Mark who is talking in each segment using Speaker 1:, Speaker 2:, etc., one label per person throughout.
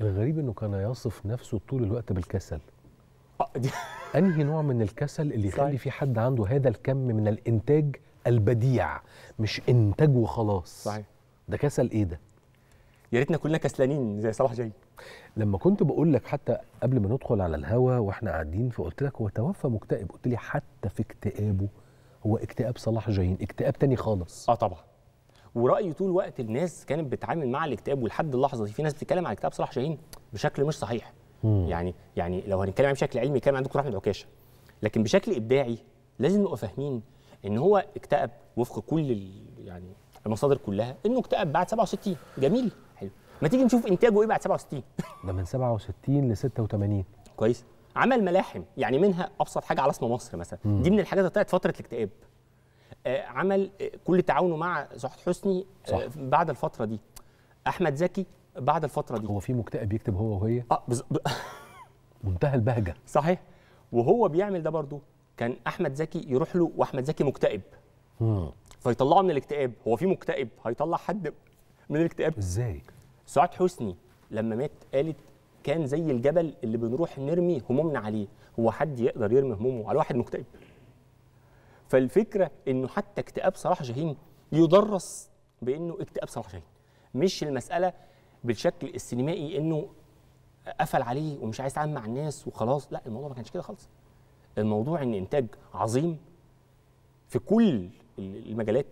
Speaker 1: الغريب انه كان يصف نفسه طول الوقت بالكسل آه، انهي نوع من الكسل اللي يخلي في حد عنده هذا الكم من الانتاج البديع مش انتاج وخلاص صحيح ده كسل ايه ده
Speaker 2: يا ريتنا كلنا كسلانين زي صلاح جاي
Speaker 1: لما كنت بقول لك حتى قبل ما ندخل على الهوا واحنا قاعدين فقلت لك هو توفى مكتئب قلت لي حتى في اكتئابه هو اكتئاب صلاح جايين اكتئاب تاني خالص
Speaker 2: اه طبعا ورأي طول وقت الناس كانت بتتعامل مع الاكتئاب ولحد اللحظه دي في ناس بتتكلم عن اكتئاب صلاح شاهين بشكل مش صحيح مم. يعني يعني لو هنتكلم بشكل علمي كان عن دكتور احمد عكاشه لكن بشكل ابداعي لازم نبقى فاهمين ان هو اكتئب وفق كل يعني المصادر كلها انه اكتئب بعد 67 جميل حلو ما تيجي نشوف انتاجه ايه بعد 67 ده من 67 ل 86 كويس عمل ملاحم يعني منها ابسط حاجه على اسم مصر مثلا مم. دي من الحاجات اللي طلعت فتره الاكتئاب آه، عمل آه، كل تعاونه مع سعاد حسني آه، صح. بعد الفتره دي احمد زكي بعد الفتره دي هو في مكتئب يكتب هو وهي اه بز... منتهى البهجه صحيح وهو بيعمل ده برضه كان احمد زكي يروح له واحمد زكي مكتئب مم. فيطلعه من الاكتئاب هو في مكتئب هيطلع حد من الاكتئاب ازاي سعاد حسني لما مات قالت كان زي الجبل اللي بنروح نرمي همومنا عليه هو حد يقدر يرمي همومه على واحد مكتئب فالفكره انه حتى اكتئاب صلاح جاهين يدرس بانه اكتئاب صلاح جاهين مش المساله بالشكل السينمائي انه قفل عليه ومش عايز يتعامل مع الناس وخلاص لا الموضوع ما كانش كده خالص الموضوع ان انتاج عظيم في كل المجالات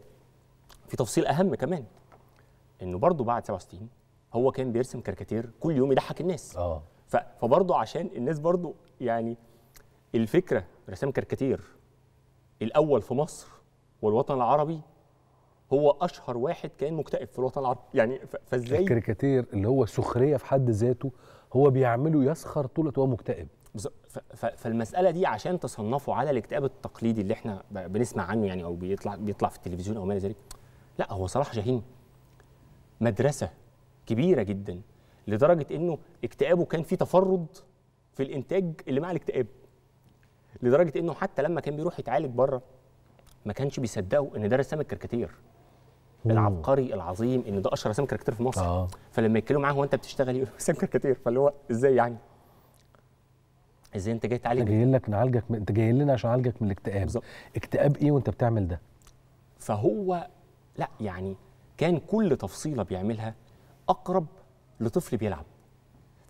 Speaker 2: في تفصيل اهم كمان انه برضه بعد 67 هو كان بيرسم كاريكاتير كل يوم يضحك الناس اه فبرضه عشان الناس برضه يعني الفكره رسام كاريكاتير الاول في مصر والوطن العربي هو اشهر واحد كان مكتئب في الوطن العربي يعني فازاي
Speaker 1: الكاريكاتير اللي هو سخريه في حد ذاته هو بيعمله يسخر طول هو مكتئب
Speaker 2: فالمساله دي عشان تصنفوا على الاكتئاب التقليدي اللي احنا بنسمع عنه يعني او بيطلع بيطلع في التلفزيون او ما الى ذلك لا هو صلاح جاهين مدرسه كبيره جدا لدرجه انه اكتئابه كان في تفرد في الانتاج اللي مع الاكتئاب لدرجه انه حتى لما كان بيروح يتعالج بره ما كانش بيصدقوا ان ده رسام الكاريكاتير العبقري العظيم ان ده اشهر رسام كاريكاتير في مصر آه. فلما يتكلموا معاه هو انت بتشتغل يقول إيه؟ رسام كاريكاتير فاللي هو ازاي يعني ازاي انت
Speaker 1: جاي تعالج جاي لك نعالجك انت جاي لنا عشان اعالجك من الاكتئاب بالظبط اكتئاب ايه وانت بتعمل ده
Speaker 2: فهو لا يعني كان كل تفصيله بيعملها اقرب لطفل بيلعب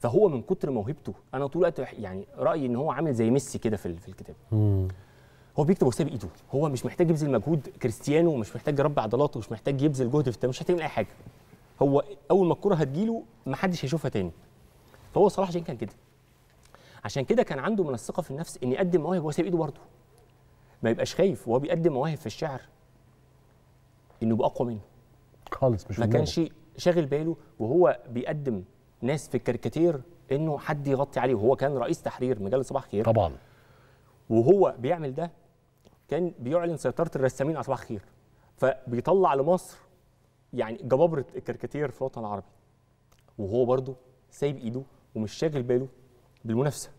Speaker 2: فهو من كتر موهبته انا طول الوقت يعني رايي ان هو عامل زي ميسي كده في في الكتاب هو بيكتب وساب ايده هو مش محتاج يبذل مجهود كريستيانو مش محتاج يربي عضلاته مش محتاج يبذل جهد في مش هتعمل اي حاجه هو اول ما الكره هتجيله حدش هيشوفها تاني فهو صلاح جين كان كده عشان كده كان عنده من الثقه في النفس ان يقدم مواهب وساب ايده برضه ما يبقاش خايف وهو بيقدم مواهب في الشعر انه يبقى اقوى منه خالص مش ما كانش شاغل باله وهو بيقدم ناس في الكاريكاتير انه حد يغطي عليه وهو كان رئيس تحرير مجله صباح خير طبعا وهو بيعمل ده كان بيعلن سيطره الرسامين على صباح خير فبيطلع لمصر يعني جبابره الكاريكاتير في الوطن العربي وهو برضه سايب ايده ومش شاغل باله بالمنافسه